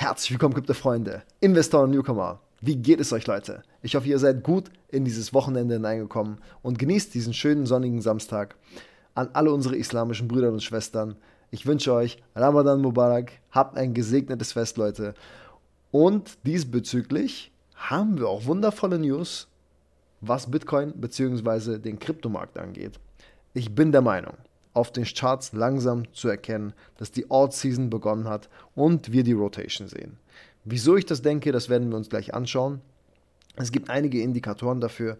Herzlich willkommen, gute Freunde, Investoren und Newcomer. Wie geht es euch, Leute? Ich hoffe, ihr seid gut in dieses Wochenende hineingekommen und genießt diesen schönen sonnigen Samstag. An alle unsere islamischen Brüder und Schwestern, ich wünsche euch Ramadan Mubarak, habt ein gesegnetes Fest, Leute. Und diesbezüglich haben wir auch wundervolle News, was Bitcoin bzw. den Kryptomarkt angeht. Ich bin der Meinung, auf den Charts langsam zu erkennen, dass die all season begonnen hat und wir die Rotation sehen. Wieso ich das denke, das werden wir uns gleich anschauen. Es gibt einige Indikatoren dafür.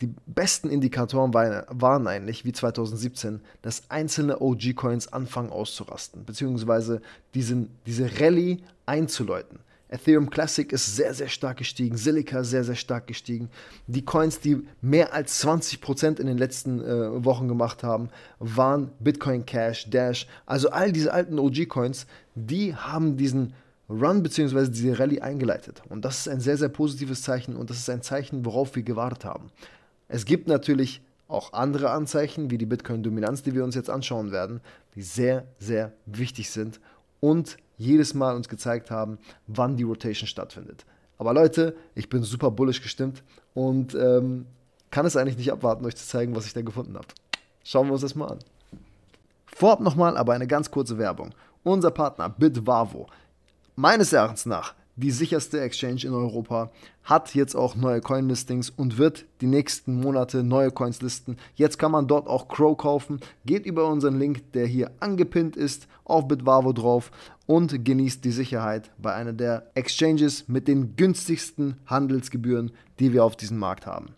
Die besten Indikatoren waren eigentlich, wie 2017, dass einzelne OG-Coins anfangen auszurasten, beziehungsweise diesen, diese Rallye einzuläuten. Ethereum Classic ist sehr, sehr stark gestiegen, Silica sehr, sehr stark gestiegen. Die Coins, die mehr als 20% in den letzten äh, Wochen gemacht haben, waren Bitcoin Cash, Dash, also all diese alten OG-Coins, die haben diesen Run bzw. diese Rallye eingeleitet. Und das ist ein sehr, sehr positives Zeichen und das ist ein Zeichen, worauf wir gewartet haben. Es gibt natürlich auch andere Anzeichen, wie die Bitcoin-Dominanz, die wir uns jetzt anschauen werden, die sehr, sehr wichtig sind und jedes Mal uns gezeigt haben, wann die Rotation stattfindet. Aber Leute, ich bin super bullisch gestimmt und ähm, kann es eigentlich nicht abwarten, euch zu zeigen, was ich da gefunden habe. Schauen wir uns das mal an. Vorab nochmal aber eine ganz kurze Werbung. Unser Partner Bitwavo. Meines Erachtens nach die sicherste Exchange in Europa, hat jetzt auch neue Coin-Listings und wird die nächsten Monate neue Coins listen. Jetzt kann man dort auch Crow kaufen. Geht über unseren Link, der hier angepinnt ist, auf Bitwavo drauf und genießt die Sicherheit bei einer der Exchanges mit den günstigsten Handelsgebühren, die wir auf diesem Markt haben.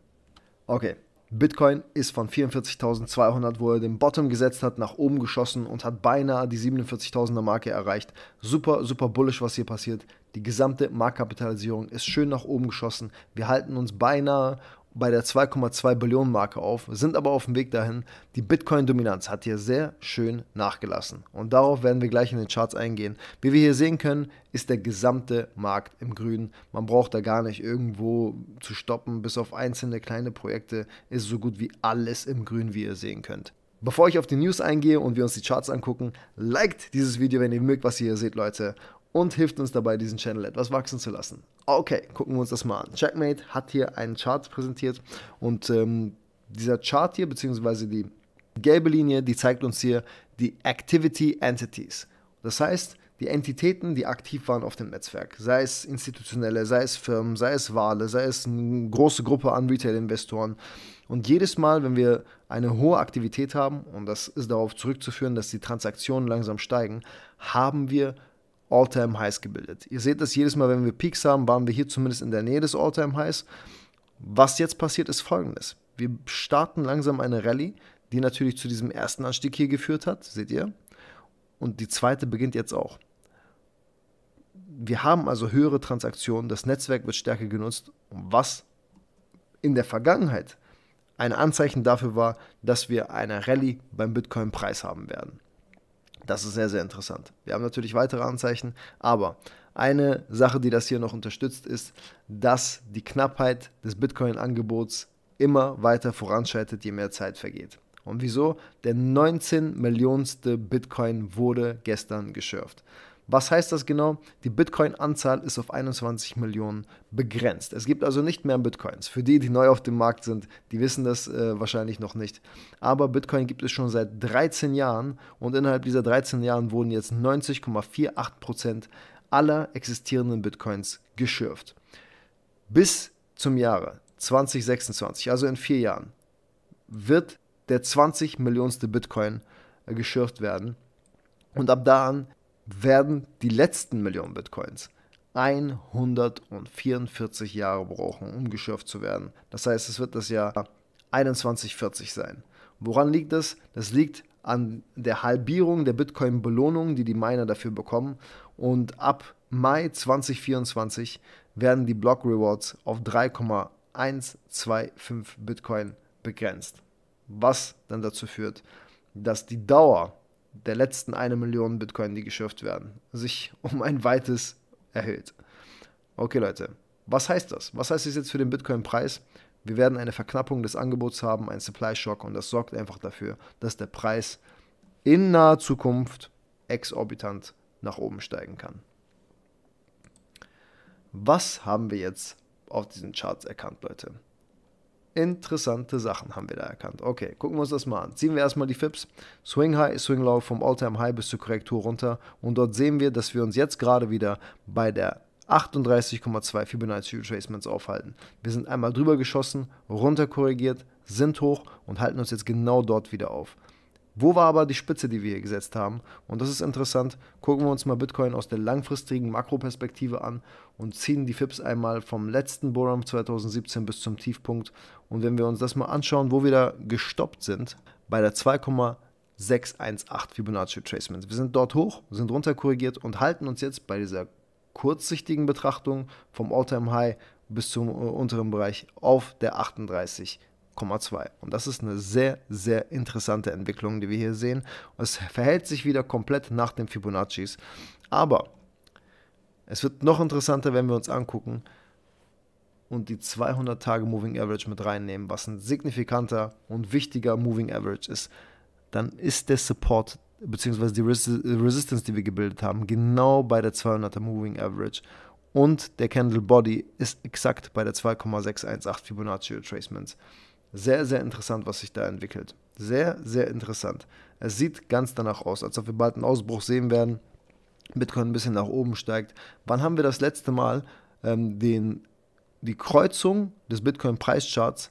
Okay, Bitcoin ist von 44.200, wo er den Bottom gesetzt hat, nach oben geschossen und hat beinahe die 47.000er Marke erreicht. Super, super bullish, was hier passiert. Die gesamte Marktkapitalisierung ist schön nach oben geschossen. Wir halten uns beinahe bei der 2,2 Billionen Marke auf, sind aber auf dem Weg dahin. Die Bitcoin-Dominanz hat hier sehr schön nachgelassen. Und darauf werden wir gleich in den Charts eingehen. Wie wir hier sehen können, ist der gesamte Markt im Grünen. Man braucht da gar nicht irgendwo zu stoppen, bis auf einzelne kleine Projekte ist so gut wie alles im Grün, wie ihr sehen könnt. Bevor ich auf die News eingehe und wir uns die Charts angucken, liked dieses Video, wenn ihr mögt, was ihr hier seht, Leute und hilft uns dabei, diesen Channel etwas wachsen zu lassen. Okay, gucken wir uns das mal an. Checkmate hat hier einen Chart präsentiert und ähm, dieser Chart hier, beziehungsweise die gelbe Linie, die zeigt uns hier die Activity Entities. Das heißt, die Entitäten, die aktiv waren auf dem Netzwerk, sei es institutionelle, sei es Firmen, sei es Wale, sei es eine große Gruppe an Retail-Investoren. Und jedes Mal, wenn wir eine hohe Aktivität haben, und das ist darauf zurückzuführen, dass die Transaktionen langsam steigen, haben wir All-Time-Highs gebildet. Ihr seht das jedes Mal, wenn wir Peaks haben, waren wir hier zumindest in der Nähe des All-Time-Highs. Was jetzt passiert, ist folgendes. Wir starten langsam eine Rallye, die natürlich zu diesem ersten Anstieg hier geführt hat, seht ihr? Und die zweite beginnt jetzt auch. Wir haben also höhere Transaktionen, das Netzwerk wird stärker genutzt, was in der Vergangenheit ein Anzeichen dafür war, dass wir eine Rallye beim Bitcoin-Preis haben werden. Das ist sehr, sehr interessant. Wir haben natürlich weitere Anzeichen, aber eine Sache, die das hier noch unterstützt, ist, dass die Knappheit des Bitcoin-Angebots immer weiter voranschreitet, je mehr Zeit vergeht. Und wieso? Der 19 Millionste Bitcoin wurde gestern geschürft. Was heißt das genau? Die Bitcoin-Anzahl ist auf 21 Millionen begrenzt. Es gibt also nicht mehr Bitcoins. Für die, die neu auf dem Markt sind, die wissen das äh, wahrscheinlich noch nicht. Aber Bitcoin gibt es schon seit 13 Jahren und innerhalb dieser 13 Jahren wurden jetzt 90,48% aller existierenden Bitcoins geschürft. Bis zum Jahre 2026, also in vier Jahren, wird der 20 Millionste Bitcoin äh, geschürft werden. Und ab da an werden die letzten Millionen Bitcoins 144 Jahre brauchen, um geschürft zu werden. Das heißt, es wird das Jahr 2140 sein. Woran liegt das? Das liegt an der Halbierung der Bitcoin-Belohnung, die die Miner dafür bekommen. Und ab Mai 2024 werden die Block Rewards auf 3,125 Bitcoin begrenzt. Was dann dazu führt, dass die Dauer der letzten eine Million Bitcoin, die geschürft werden, sich um ein weites erhöht. Okay Leute, was heißt das? Was heißt das jetzt für den Bitcoin-Preis? Wir werden eine Verknappung des Angebots haben, einen Supply-Shock und das sorgt einfach dafür, dass der Preis in naher Zukunft exorbitant nach oben steigen kann. Was haben wir jetzt auf diesen Charts erkannt, Leute? Interessante Sachen haben wir da erkannt. Okay, gucken wir uns das mal an. Ziehen wir erstmal die FIPS. Swing High, Swing Low vom Alltime High bis zur Korrektur runter. Und dort sehen wir, dass wir uns jetzt gerade wieder bei der 38,2 Fibonacci Retracements aufhalten. Wir sind einmal drüber geschossen, runter korrigiert, sind hoch und halten uns jetzt genau dort wieder auf. Wo war aber die Spitze, die wir hier gesetzt haben? Und das ist interessant. Gucken wir uns mal Bitcoin aus der langfristigen Makroperspektive an und ziehen die FIPS einmal vom letzten Borum 2017 bis zum Tiefpunkt. Und wenn wir uns das mal anschauen, wo wir da gestoppt sind, bei der 2,618 Fibonacci Retracement. Wir sind dort hoch, sind runter korrigiert und halten uns jetzt bei dieser kurzsichtigen Betrachtung vom All-Time-High bis zum äh, unteren Bereich auf der 38 und das ist eine sehr, sehr interessante Entwicklung, die wir hier sehen. Es verhält sich wieder komplett nach den Fibonaccis. Aber es wird noch interessanter, wenn wir uns angucken und die 200 Tage Moving Average mit reinnehmen, was ein signifikanter und wichtiger Moving Average ist. Dann ist der Support bzw. die Resistance, die wir gebildet haben, genau bei der 200er Moving Average und der Candle Body ist exakt bei der 2,618 Fibonacci Retracement. Sehr, sehr interessant, was sich da entwickelt. Sehr, sehr interessant. Es sieht ganz danach aus, als ob wir bald einen Ausbruch sehen werden. Bitcoin ein bisschen nach oben steigt. Wann haben wir das letzte Mal ähm, den, die Kreuzung des Bitcoin-Preischarts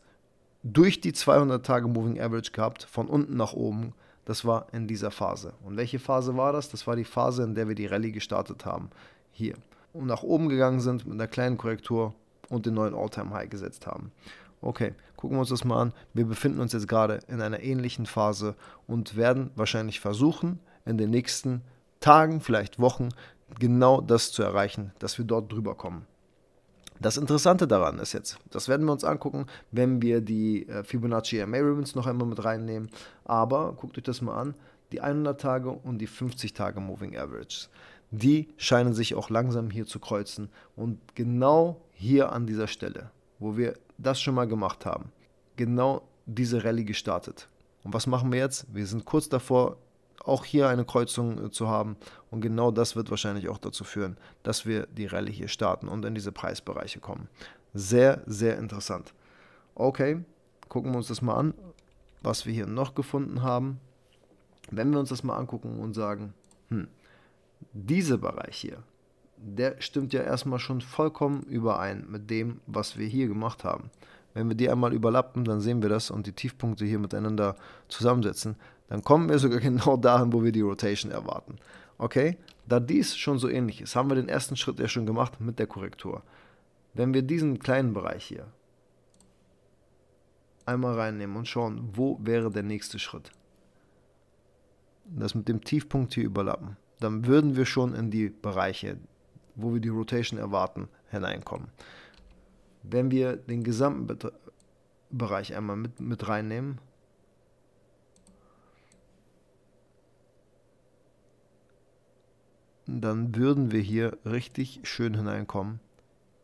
durch die 200-Tage-Moving-Average gehabt, von unten nach oben? Das war in dieser Phase. Und welche Phase war das? Das war die Phase, in der wir die Rallye gestartet haben. Hier. Und nach oben gegangen sind mit einer kleinen Korrektur und den neuen All-Time-High gesetzt haben okay, gucken wir uns das mal an. Wir befinden uns jetzt gerade in einer ähnlichen Phase und werden wahrscheinlich versuchen, in den nächsten Tagen, vielleicht Wochen, genau das zu erreichen, dass wir dort drüber kommen. Das Interessante daran ist jetzt, das werden wir uns angucken, wenn wir die äh, Fibonacci MA Ribbons noch einmal mit reinnehmen. Aber guckt euch das mal an, die 100 Tage und die 50 Tage Moving Average. Die scheinen sich auch langsam hier zu kreuzen und genau hier an dieser Stelle, wo wir das schon mal gemacht haben. Genau diese Rallye gestartet. Und was machen wir jetzt? Wir sind kurz davor, auch hier eine Kreuzung äh, zu haben. Und genau das wird wahrscheinlich auch dazu führen, dass wir die Rallye hier starten und in diese Preisbereiche kommen. Sehr, sehr interessant. Okay, gucken wir uns das mal an, was wir hier noch gefunden haben. Wenn wir uns das mal angucken und sagen, hm, dieser Bereich hier, der stimmt ja erstmal schon vollkommen überein mit dem, was wir hier gemacht haben. Wenn wir die einmal überlappen, dann sehen wir das und die Tiefpunkte hier miteinander zusammensetzen. Dann kommen wir sogar genau dahin, wo wir die Rotation erwarten. Okay, da dies schon so ähnlich ist, haben wir den ersten Schritt ja schon gemacht mit der Korrektur. Wenn wir diesen kleinen Bereich hier einmal reinnehmen und schauen, wo wäre der nächste Schritt, das mit dem Tiefpunkt hier überlappen, dann würden wir schon in die Bereiche wo wir die Rotation erwarten, hineinkommen. Wenn wir den gesamten Bet Bereich einmal mit, mit reinnehmen, dann würden wir hier richtig schön hineinkommen.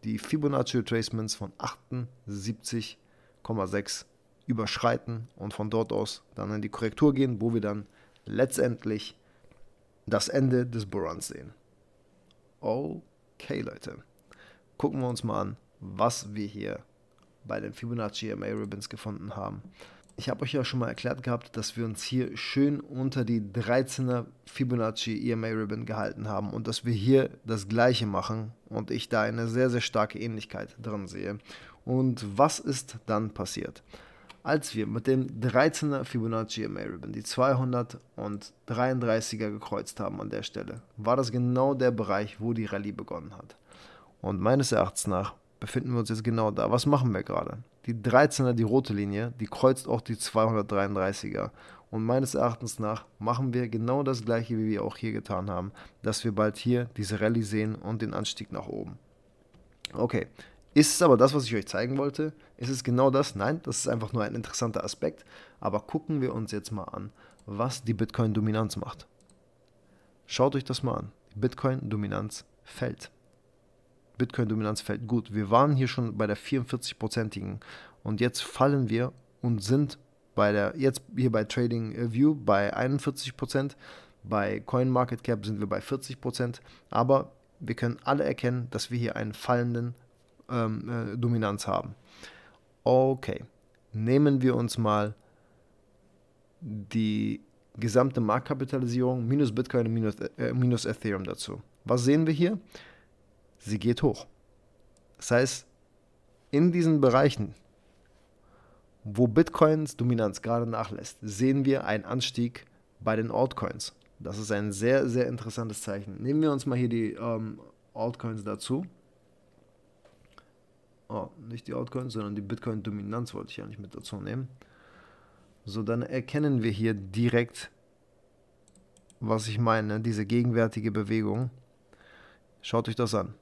Die Fibonacci Retracements von 78,6 überschreiten und von dort aus dann in die Korrektur gehen, wo wir dann letztendlich das Ende des Borans sehen. Okay, Leute, gucken wir uns mal an, was wir hier bei den Fibonacci MA Ribbons gefunden haben. Ich habe euch ja schon mal erklärt gehabt, dass wir uns hier schön unter die 13er Fibonacci EMA Ribbon gehalten haben und dass wir hier das gleiche machen und ich da eine sehr, sehr starke Ähnlichkeit drin sehe. Und was ist dann passiert? als wir mit dem 13er Fibonacci MA Ribbon die 233er gekreuzt haben an der Stelle, war das genau der Bereich, wo die Rallye begonnen hat. Und meines Erachtens nach befinden wir uns jetzt genau da. Was machen wir gerade? Die 13er, die rote Linie, die kreuzt auch die 233er. Und meines Erachtens nach machen wir genau das gleiche, wie wir auch hier getan haben, dass wir bald hier diese Rallye sehen und den Anstieg nach oben. Okay, ist es aber das, was ich euch zeigen wollte? Ist es genau das? Nein, das ist einfach nur ein interessanter Aspekt. Aber gucken wir uns jetzt mal an, was die Bitcoin-Dominanz macht. Schaut euch das mal an. Bitcoin-Dominanz fällt. Bitcoin-Dominanz fällt gut. Wir waren hier schon bei der 44-prozentigen und jetzt fallen wir und sind bei der, jetzt hier bei Trading View bei 41 Prozent. Bei CoinMarketCap sind wir bei 40 Prozent. Aber wir können alle erkennen, dass wir hier einen fallenden ähm, äh, Dominanz haben. Okay, nehmen wir uns mal die gesamte Marktkapitalisierung minus Bitcoin und minus, äh, minus Ethereum dazu. Was sehen wir hier? Sie geht hoch. Das heißt, in diesen Bereichen, wo Bitcoins Dominanz gerade nachlässt, sehen wir einen Anstieg bei den Altcoins. Das ist ein sehr, sehr interessantes Zeichen. Nehmen wir uns mal hier die ähm, Altcoins dazu oh, nicht die Altcoins, sondern die Bitcoin-Dominanz wollte ich ja nicht mit dazu nehmen. So, dann erkennen wir hier direkt, was ich meine, diese gegenwärtige Bewegung. Schaut euch das an.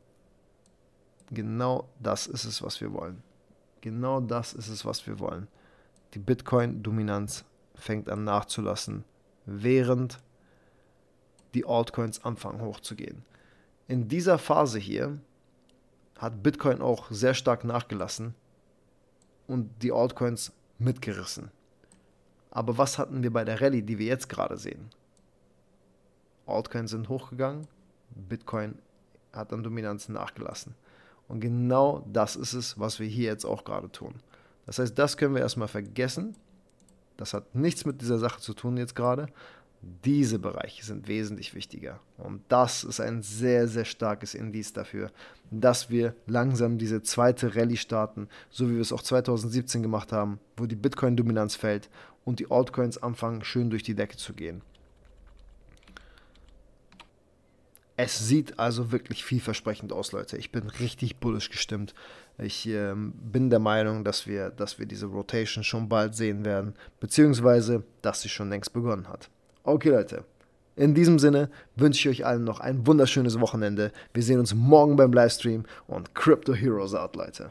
Genau das ist es, was wir wollen. Genau das ist es, was wir wollen. Die Bitcoin-Dominanz fängt an nachzulassen, während die Altcoins anfangen hochzugehen. In dieser Phase hier hat Bitcoin auch sehr stark nachgelassen und die Altcoins mitgerissen. Aber was hatten wir bei der Rallye, die wir jetzt gerade sehen? Altcoins sind hochgegangen, Bitcoin hat an Dominanz nachgelassen. Und genau das ist es, was wir hier jetzt auch gerade tun. Das heißt, das können wir erstmal vergessen. Das hat nichts mit dieser Sache zu tun jetzt gerade. Diese Bereiche sind wesentlich wichtiger. Und das ist ein sehr, sehr starkes Indiz dafür, dass wir langsam diese zweite Rallye starten, so wie wir es auch 2017 gemacht haben, wo die Bitcoin-Dominanz fällt und die Altcoins anfangen, schön durch die Decke zu gehen. Es sieht also wirklich vielversprechend aus, Leute. Ich bin richtig bullisch gestimmt. Ich äh, bin der Meinung, dass wir, dass wir diese Rotation schon bald sehen werden, beziehungsweise dass sie schon längst begonnen hat. Okay, Leute. In diesem Sinne wünsche ich euch allen noch ein wunderschönes Wochenende. Wir sehen uns morgen beim Livestream und Crypto Heroes out, Leute.